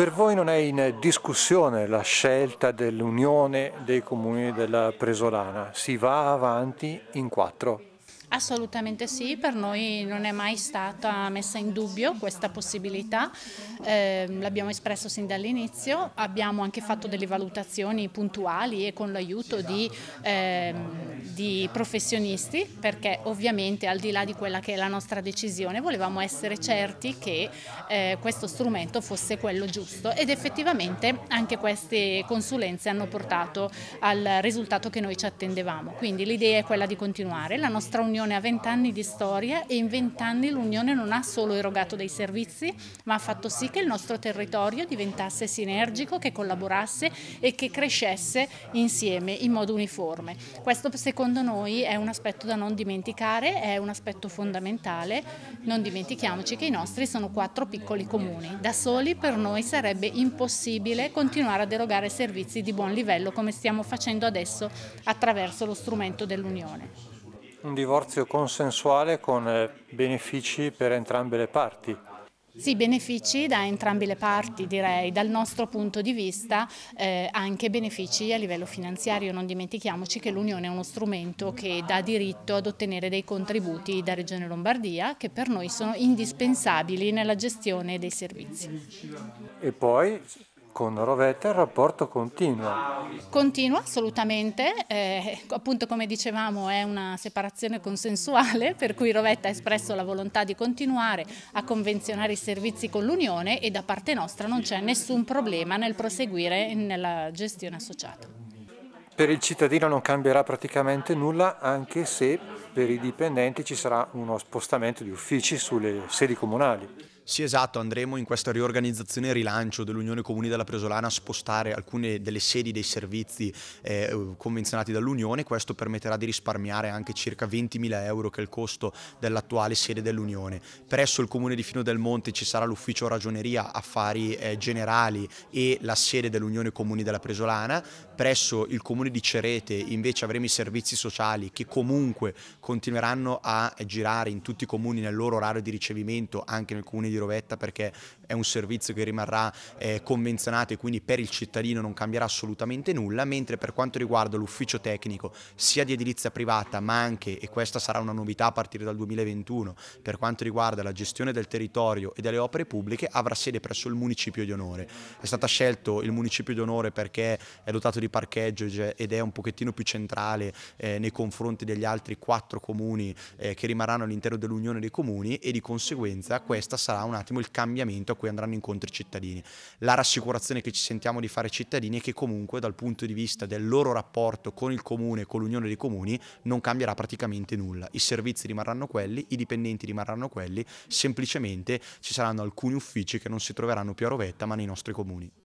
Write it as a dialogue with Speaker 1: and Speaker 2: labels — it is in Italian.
Speaker 1: Per voi non è in discussione la scelta dell'Unione dei Comuni della Presolana, si va avanti in quattro.
Speaker 2: Assolutamente sì, per noi non è mai stata messa in dubbio questa possibilità, eh, l'abbiamo espresso sin dall'inizio, abbiamo anche fatto delle valutazioni puntuali e con l'aiuto di, eh, di, professionisti perché ovviamente al di là di quella che è la nostra decisione volevamo essere certi che eh, questo strumento fosse quello giusto ed effettivamente anche queste consulenze hanno portato al risultato che noi ci attendevamo, quindi l'idea è quella di continuare, la nostra unione l'Unione ha 20 anni di storia e in 20 anni l'Unione non ha solo erogato dei servizi, ma ha fatto sì che il nostro territorio diventasse sinergico, che collaborasse e che crescesse insieme in modo uniforme. Questo secondo noi è un aspetto da non dimenticare, è un aspetto fondamentale. Non dimentichiamoci che i nostri sono quattro piccoli comuni. Da soli per noi sarebbe impossibile continuare ad erogare servizi di buon livello come stiamo facendo adesso attraverso lo strumento dell'Unione
Speaker 1: un divorzio consensuale con eh, benefici per entrambe le parti.
Speaker 2: Sì, benefici da entrambe le parti direi, dal nostro punto di vista eh, anche benefici a livello finanziario, non dimentichiamoci che l'Unione è uno strumento che dà diritto ad ottenere dei contributi da Regione Lombardia che per noi sono indispensabili nella gestione dei servizi.
Speaker 1: E poi con Rovetta il rapporto continua?
Speaker 2: Continua assolutamente, eh, appunto come dicevamo è una separazione consensuale per cui Rovetta ha espresso la volontà di continuare a convenzionare i servizi con l'Unione e da parte nostra non c'è nessun problema nel proseguire nella gestione associata.
Speaker 1: Per il cittadino non cambierà praticamente nulla anche se per i dipendenti ci sarà uno
Speaker 3: spostamento di uffici sulle sedi comunali. Sì, esatto, andremo in questa riorganizzazione e rilancio dell'Unione Comuni della Presolana a spostare alcune delle sedi dei servizi eh, convenzionati dall'Unione, questo permetterà di risparmiare anche circa 20.000 euro che è il costo dell'attuale sede dell'Unione. Presso il Comune di Fino del Monte ci sarà l'ufficio ragioneria affari eh, generali e la sede dell'Unione Comuni della Presolana, presso il Comune di Cerete invece avremo i servizi sociali che comunque continueranno a girare in tutti i comuni nel loro orario di ricevimento, anche nel Comune di rovetta perché è un servizio che rimarrà eh, convenzionato e quindi per il cittadino non cambierà assolutamente nulla, mentre per quanto riguarda l'ufficio tecnico sia di edilizia privata ma anche, e questa sarà una novità a partire dal 2021, per quanto riguarda la gestione del territorio e delle opere pubbliche avrà sede presso il municipio di onore. È stato scelto il municipio di onore perché è dotato di parcheggio ed è un pochettino più centrale eh, nei confronti degli altri quattro comuni eh, che rimarranno all'interno dell'Unione dei Comuni e di conseguenza questa sarà una un attimo il cambiamento a cui andranno incontro i cittadini. La rassicurazione che ci sentiamo di fare cittadini è che comunque dal punto di vista del loro rapporto con il comune, con l'unione dei comuni, non cambierà praticamente nulla. I servizi rimarranno quelli, i dipendenti rimarranno quelli, semplicemente ci saranno alcuni uffici che non si troveranno più a rovetta ma nei nostri comuni.